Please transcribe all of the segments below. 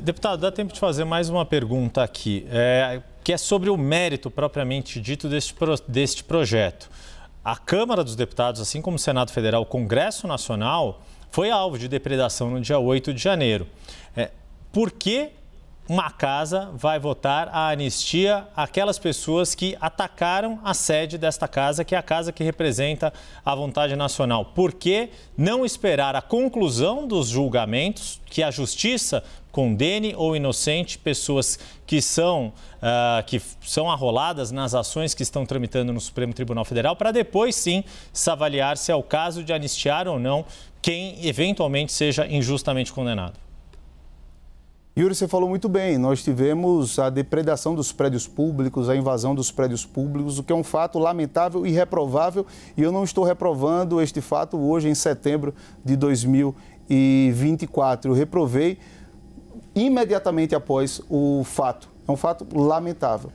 Deputado, dá tempo de fazer mais uma pergunta aqui, é, que é sobre o mérito propriamente dito deste, pro, deste projeto. A Câmara dos Deputados, assim como o Senado Federal, o Congresso Nacional, foi alvo de depredação no dia 8 de janeiro. É, por que uma casa vai votar a anistia àquelas pessoas que atacaram a sede desta casa, que é a casa que representa a vontade nacional. Por que não esperar a conclusão dos julgamentos, que a justiça condene ou inocente pessoas que são, uh, que são arroladas nas ações que estão tramitando no Supremo Tribunal Federal, para depois sim se avaliar se é o caso de anistiar ou não quem eventualmente seja injustamente condenado? Yuri, você falou muito bem. Nós tivemos a depredação dos prédios públicos, a invasão dos prédios públicos, o que é um fato lamentável e reprovável. E eu não estou reprovando este fato hoje, em setembro de 2024. Eu reprovei imediatamente após o fato. É um fato lamentável.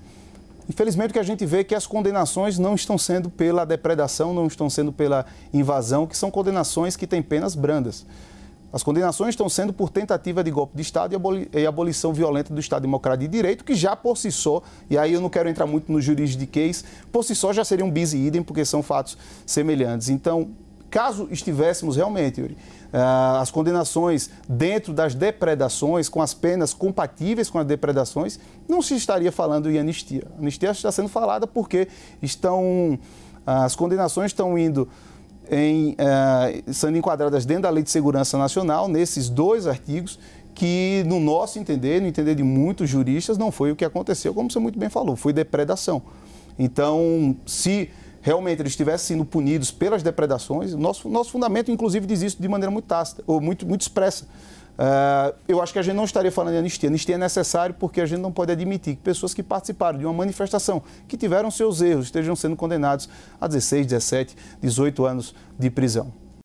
Infelizmente, o que a gente vê é que as condenações não estão sendo pela depredação, não estão sendo pela invasão, que são condenações que têm penas brandas. As condenações estão sendo por tentativa de golpe de Estado e, aboli e abolição violenta do Estado Democrático de Direito, que já por si só, e aí eu não quero entrar muito no juridiquês, por si só já seria um bis e idem, porque são fatos semelhantes. Então, caso estivéssemos realmente, Yuri, ah, as condenações dentro das depredações, com as penas compatíveis com as depredações, não se estaria falando em anistia. A anistia está sendo falada porque estão ah, as condenações estão indo em, uh, sendo enquadradas dentro da Lei de Segurança Nacional, nesses dois artigos, que, no nosso entender, no entender de muitos juristas, não foi o que aconteceu, como você muito bem falou, foi depredação. Então, se realmente eles estivessem sendo punidos pelas depredações, nosso, nosso fundamento, inclusive, diz isso de maneira muito tácita, ou muito, muito expressa. Uh, eu acho que a gente não estaria falando de anistia. Anistia é necessário porque a gente não pode admitir que pessoas que participaram de uma manifestação, que tiveram seus erros, estejam sendo condenados a 16, 17, 18 anos de prisão.